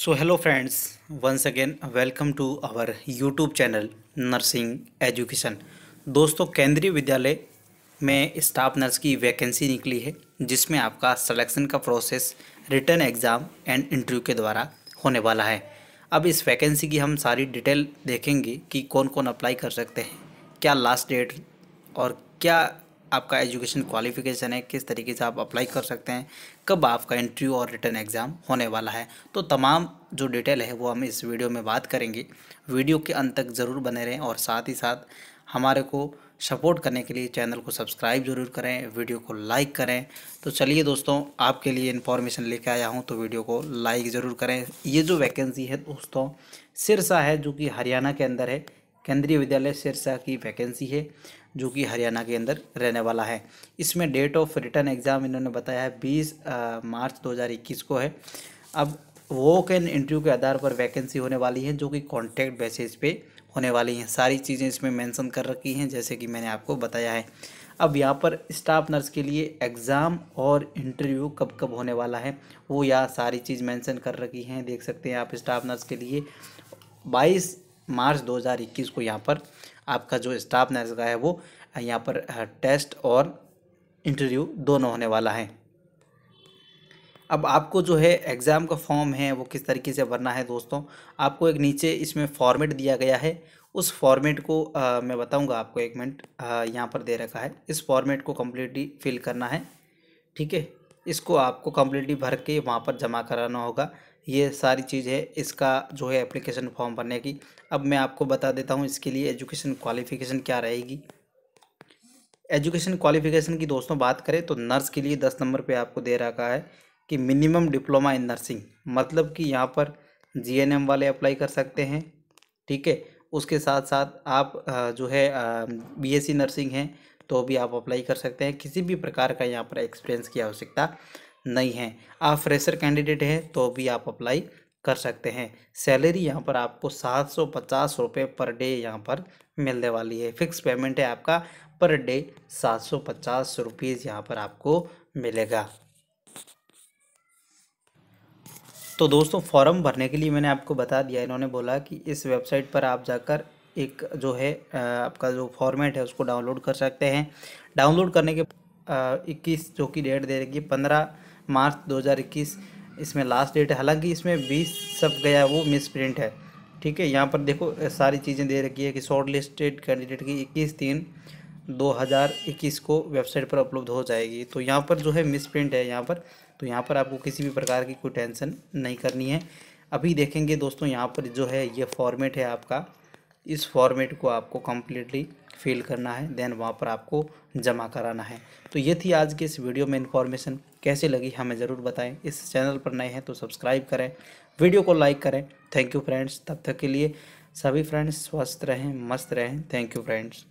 so hello friends once again welcome to our YouTube channel nursing education दोस्तों केंद्रीय विद्यालय में staff nurse की vacancy निकली है जिसमें आपका सिलेक्शन का process written exam and interview के द्वारा होने वाला है अब इस वैकेंसी की हम सारी डिटेल देखेंगे कि कौन कौन अप्लाई कर सकते हैं क्या लास्ट डेट और क्या आपका एजुकेशन क्वालिफिकेशन है किस तरीके से आप अप्लाई कर सकते हैं कब आपका इंटरव्यू और रिटर्न एग्ज़ाम होने वाला है तो तमाम जो डिटेल है वो हम इस वीडियो में बात करेंगे वीडियो के अंत तक ज़रूर बने रहें और साथ ही साथ हमारे को सपोर्ट करने के लिए चैनल को सब्सक्राइब जरूर करें वीडियो को लाइक करें तो चलिए दोस्तों आपके लिए इन्फॉर्मेशन लेके आया हूं तो वीडियो को लाइक ज़रूर करें ये जो वैकेंसी है दोस्तों सिरसा है जो कि हरियाणा के अंदर है केंद्रीय विद्यालय सिरसा की वैकेंसी है जो कि हरियाणा के अंदर रहने वाला है इसमें डेट ऑफ रिटर्न एग्ज़ाम इन्होंने बताया है बीस मार्च 2021 को है अब वो कैन इंटरव्यू के आधार पर वैकेंसी होने वाली है जो कि कॉन्टैक्ट बेसिस पे होने वाली हैं सारी चीज़ें इसमें मेंशन कर रखी हैं जैसे कि मैंने आपको बताया है अब यहाँ पर स्टाफ नर्स के लिए एग्ज़ाम और इंटरव्यू कब कब होने वाला है वो यहाँ सारी चीज़ मेंशन कर रखी हैं देख सकते हैं आप स्टाफ नर्स के लिए 22 मार्च 2021 को यहाँ पर आपका जो स्टाफ नर्स का है वो यहाँ पर टेस्ट और इंटरव्यू दोनों होने वाला है अब आपको जो है एग्ज़ाम का फॉर्म है वो किस तरीके से भरना है दोस्तों आपको एक नीचे इसमें फॉर्मेट दिया गया है उस फॉर्मेट को आ, मैं बताऊंगा आपको एक मिनट यहाँ पर दे रखा है इस फॉर्मेट को कम्प्लीटली फिल करना है ठीक है इसको आपको कम्प्लीटली भर के वहाँ पर जमा कराना होगा ये सारी चीज़ है इसका जो है एप्लीकेशन फॉर्म भरने की अब मैं आपको बता देता हूँ इसके लिए एजुकेशन क्वालिफिकेशन क्या रहेगी एजुकेशन क्वालिफिकेशन की दोस्तों बात करें तो नर्स के लिए दस नंबर पे आपको दे रखा है कि मिनिमम डिप्लोमा इन नर्सिंग मतलब कि यहाँ पर जीएनएम वाले अप्लाई कर सकते हैं ठीक है उसके साथ साथ आप जो है बीएससी नर्सिंग हैं तो भी आप अप्लाई कर सकते हैं किसी भी प्रकार का यहाँ पर एक्सपीरियंस की आवश्यकता नहीं हैं आप फ्रेशर कैंडिडेट हैं तो भी आप अप्लाई कर सकते हैं सैलरी यहाँ पर आपको सात सौ पचास रुपये पर डे यहाँ पर मिलने वाली है फिक्स पेमेंट है आपका पर डे सात सौ पचास रुपीज़ यहाँ पर आपको मिलेगा तो दोस्तों फॉर्म भरने के लिए मैंने आपको बता दिया इन्होंने बोला कि इस वेबसाइट पर आप जाकर एक जो है आपका जो फॉर्मेट है उसको डाउनलोड कर सकते हैं डाउनलोड करने के इक्कीस जो कि डेट दे रही है पंद्रह मार्च 2021 इसमें लास्ट डेट है हालांकि इसमें बीस सब गया वो मिस प्रिंट है ठीक है यहाँ पर देखो सारी चीज़ें दे रखी है कि शॉर्ट लिस्टेड कैंडिडेट की इक्कीस तीन 2021 को वेबसाइट पर अपलोड हो जाएगी तो यहाँ पर जो है मिस प्रिंट है यहाँ पर तो यहाँ पर आपको किसी भी प्रकार की कोई टेंशन नहीं करनी है अभी देखेंगे दोस्तों यहाँ पर जो है ये फॉर्मेट है आपका इस फॉर्मेट को आपको कम्प्लीटली फिल करना है देन वहाँ पर आपको जमा कराना है तो ये थी आज की इस वीडियो में इन्फॉर्मेशन कैसे लगी हमें ज़रूर बताएं इस चैनल पर नए हैं तो सब्सक्राइब करें वीडियो को लाइक करें थैंक यू फ्रेंड्स तब तक के लिए सभी फ्रेंड्स स्वस्थ रहें मस्त रहें थैंक यू फ्रेंड्स